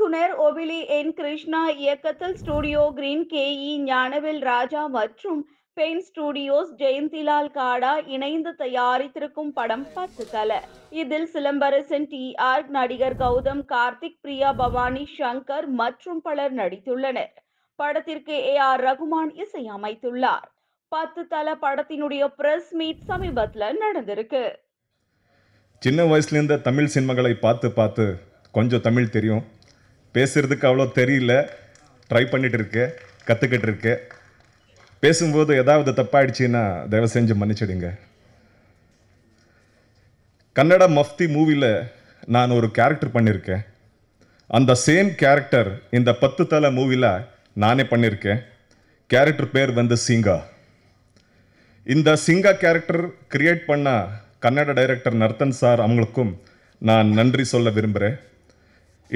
இயக்குனர் ஒபிலி என் கிருஷ்ணா இயக்கத்தில் studio green K E Gnanavel Raja மற்றும் பெயின் ஸ்டூடியோஸ் ஜெயந்திலால் காடா இணைந்து தயாரித்திருக்கும் படம் பத்து தலை இதில் சிலம்பரசன் டி ஆர் நடிகர் கௌதம் கார்த்திக் பிரியா பவானி சங்கர் மற்றும் பலர் நடித்துள்ளனர் படத்திற்கு ஏ ஆர் ரகுமான் இசையமைத்துள்ளார் பத்து தல படத்தினுடைய பிரஸ் மீட் சமீபத்தில் நடந்திருக்கு சின்ன வயசுலேருந்து தமிழ் சினிமாக்களை பார்த்து பார்த்து கொஞ்சம் தமிழ் தெரியும் பேசுகிறதுக்கு அவ்வளோ தெரியல ட்ரை பண்ணிகிட்டு இருக்கேன் கற்றுக்கிட்டு இருக்கேன் பேசும்போது ஏதாவது தப்பாயிடுச்சின்னா தயவு செஞ்சு மன்னிச்சிடுங்க கன்னட மஃப்தி மூவியில் நான் ஒரு கேரக்டர் பண்ணியிருக்கேன் அந்த சேம் கேரக்டர் இந்த பத்து தலை மூவியில் நானே பண்ணியிருக்கேன் கேரக்டர் பேர் வந்து சிங்கா இந்த சிங்கா கேரக்டர் கிரியேட் பண்ண கன்னட டைரக்டர் நர்த்தன் சார் அவங்களுக்கும் நான் நன்றி சொல்ல விரும்புகிறேன்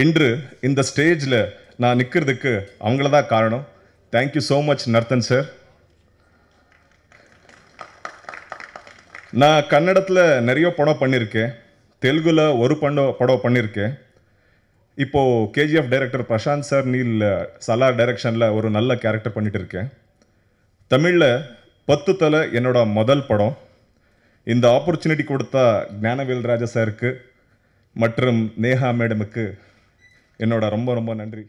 இன்று இந்த ஸ்டேஜில் நான் நிற்கிறதுக்கு அவங்கள தான் காரணம் thank you so much Narthan sir நான் கன்னடத்தில் நிறைய படம் பண்ணியிருக்கேன் தெலுங்கில் ஒரு படம் படம் பண்ணியிருக்கேன் இப்போது KGF director Prashanth sir Neel Salaar டைரக்ஷனில் ஒரு நல்ல கேரக்டர் பண்ணிகிட்டு இருக்கேன் தமிழில் பத்து தலை என்னோட முதல் படம் இந்த ஆப்பர்ச்சுனிட்டி கொடுத்த ஜானவேல்ராஜா ராஜா சாருக்கு மற்றும் நேஹா மேடமுக்கு என்னோட ரொம்ப ரொம்ப நன்றி